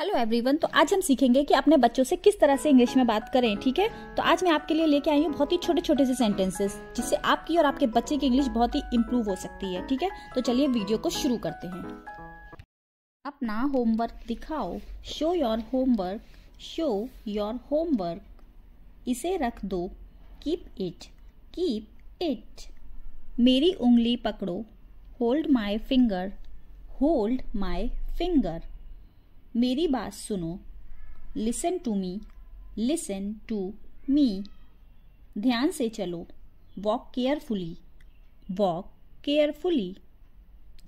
hello everyone तो आज हम सीखेंगे कि अपने बच्चों से किस तरह से इंग्लिश में बात करें ठीक है तो आज मैं आपके लिए लेके आई हूँ बहुत ही छोटे छोटे से सेंटेंसेस जिससे आपकी और आपके बच्चे की इंग्लिश बहुत ही इम्प्रूव हो सकती है ठीक है तो चलिए वीडियो को शुरू करते हैं अपना होमवर्क दिखाओ show your homework show your homework इसे रख दो कीप इट कीप इट मेरी उंगली पकड़ो hold my finger hold my finger मेरी बात सुनो listen to me listen to me ध्यान से चलो वॉक केयरफुली वॉक केयरफुली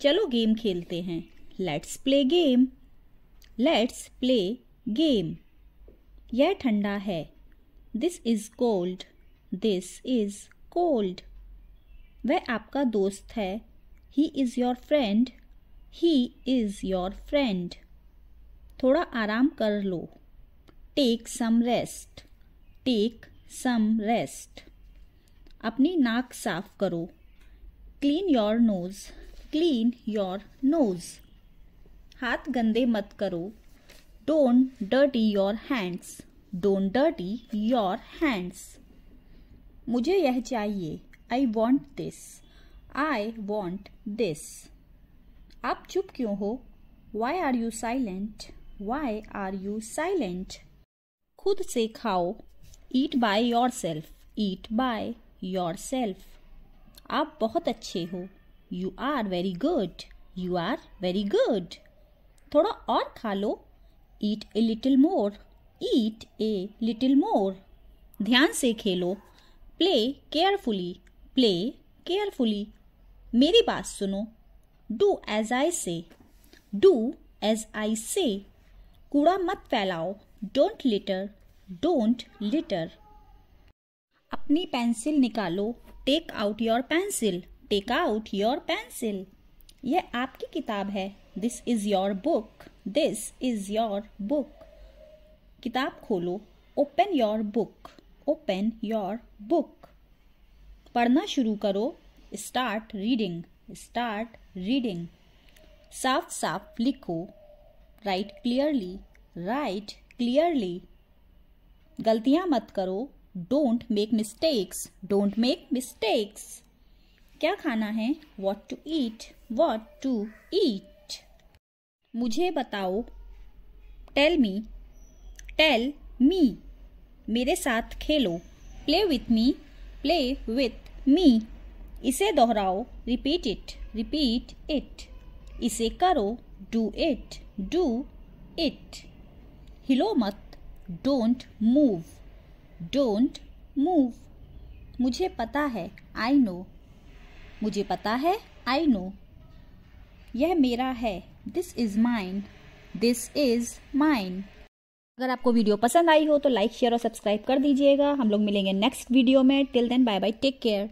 चलो गेम खेलते हैं let's play game let's play game यह ठंडा है this is cold this is cold वह आपका दोस्त है he is your friend he is your friend थोड़ा आराम कर लो take some rest take some rest अपनी नाक साफ करो clean your nose clean your nose हाथ गंदे मत करो don't dirty your hands don't dirty your hands मुझे यह चाहिए I want this I want this आप चुप क्यों हो why are you silent why are you silent खुद से खाओ eat by yourself eat by yourself आप बहुत अच्छे हो you are very good you are very good थोड़ा और खा लो ईट a little more eat a little more ध्यान से खेलो प्ले केयरफुली प्ले केयरफुली मेरी बात सुनो डू एज आई से डू एज आई से कूड़ा मत फैलाओ डोंट लिटर डोंट लिटर अपनी पेंसिल निकालो take out your pencil take out your pencil यह आपकी किताब है this is your book this is your book किताब खोलो open your book open your book पढ़ना शुरू करो स्टार्ट रीडिंग स्टार्ट रीडिंग साफ साफ लिखो राइट क्लियरली राइट क्लियरली गलतियां मत करो don't make mistakes don't make mistakes क्या खाना है what to eat what to eat मुझे बताओ टेल मी टेल मी मेरे साथ खेलो play with me play with me इसे दोहराओ रिपीट इट रिपीट इट इसे करो डू इट डू इट हिलो मत डोंट मूव डोंट मूव मुझे पता है आई नो मुझे पता है आई नो यह मेरा है this is mine this is mine अगर आपको वीडियो पसंद आई हो तो लाइक शेयर और सब्सक्राइब कर दीजिएगा हम लोग मिलेंगे नेक्स्ट वीडियो में till then bye bye take care